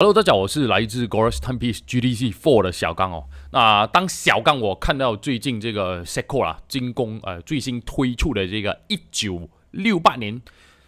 Hello，大家好，我是来自 Goros Tempest GDC Four 的小刚哦。那当小刚我看到最近这个 Seiko 啦，精工呃最新推出的这个一九六八年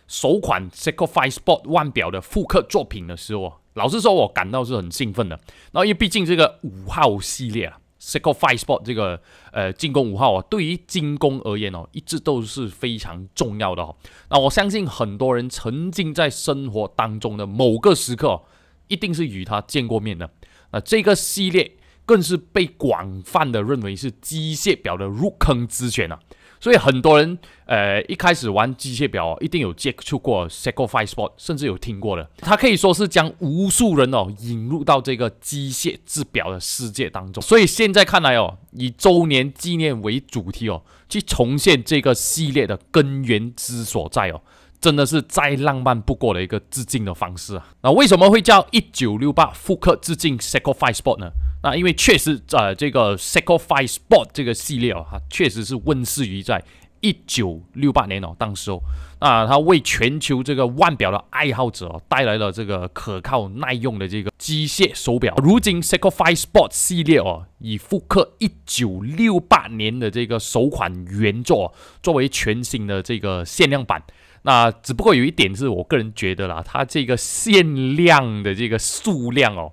首款 Seiko Five Sport 腕表的复刻作品的时候，老实说，我感到是很兴奋的。那因为毕竟这个五号系列啊，Seiko Five Sport 这个呃精工五号啊，对于精工而言哦，一直都是非常重要的哦。那我相信很多人曾经在生活当中的某个时刻。一定是与他见过面的，那这个系列更是被广泛的认为是机械表的入坑之选啊。所以很多人，呃，一开始玩机械表，一定有接触过 Sacrifice Spot，甚至有听过的。它可以说是将无数人哦引入到这个机械制表的世界当中。所以现在看来哦，以周年纪念为主题哦，去重现这个系列的根源之所在哦。真的是再浪漫不过的一个致敬的方式啊！那为什么会叫一九六八复刻致敬 Sacrifice Sport 呢？那因为确实，呃，这个 Sacrifice Sport 这个系列啊，确实是问世于在。一九六八年哦，当时哦，那它为全球这个腕表的爱好者哦带来了这个可靠耐用的这个机械手表。如今 s a c r i Five Sport 系列哦，以复刻一九六八年的这个首款原作作为全新的这个限量版。那只不过有一点是我个人觉得啦，它这个限量的这个数量哦。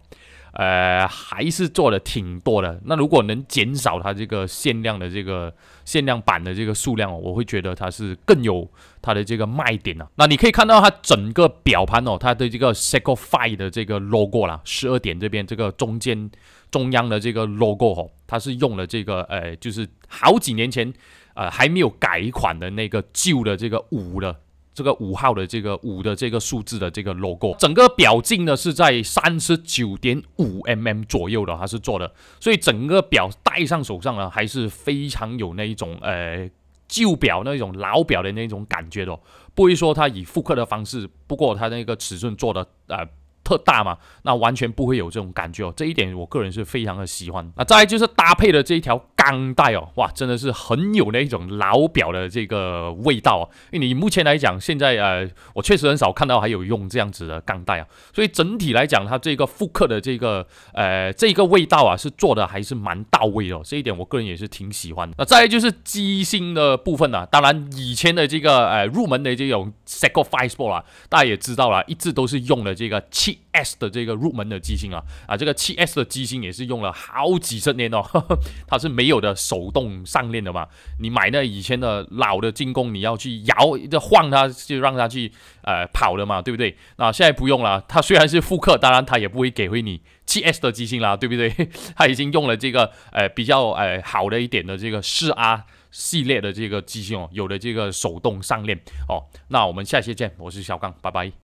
呃，还是做的挺多的。那如果能减少它这个限量的这个限量版的这个数量，我会觉得它是更有它的这个卖点了。那你可以看到它整个表盘哦，它的这个 s a c o f i 的这个 logo 啦，十二点这边这个中间中央的这个 logo 哦，它是用了这个呃，就是好几年前呃还没有改款的那个旧的这个五的。这个五号的这个五的这个数字的这个 logo，整个表径呢是在三十九点五 mm 左右的，它是做的，所以整个表戴上手上呢，还是非常有那一种呃旧表那种老表的那种感觉的，不会说它以复刻的方式，不过它那个尺寸做的呃特大嘛，那完全不会有这种感觉哦，这一点我个人是非常的喜欢。那再来就是搭配的这一条。钢带哦，哇，真的是很有那一种老表的这个味道啊。因为你目前来讲，现在呃，我确实很少看到还有用这样子的钢带啊。所以整体来讲，它这个复刻的这个呃这个味道啊，是做的还是蛮到位的。这一点我个人也是挺喜欢。那再就是机芯的部分呢，当然以前的这个呃入门的这种 s e i p o t 啊，大家也知道了，一直都是用的这个 7S 的这个入门的机芯啊。啊，这个 7S 的机芯也是用了好几十年哦，它是没有。有的手动上链的嘛，你买那以前的老的进攻，你要去摇、就晃它，就让它去呃跑的嘛，对不对？那现在不用了，它虽然是复刻，当然它也不会给回你七 S 的机芯啦，对不对？它已经用了这个呃比较呃好的一点的这个四 R 系列的这个机芯哦，有了这个手动上链哦。那我们下期见，我是小刚，拜拜。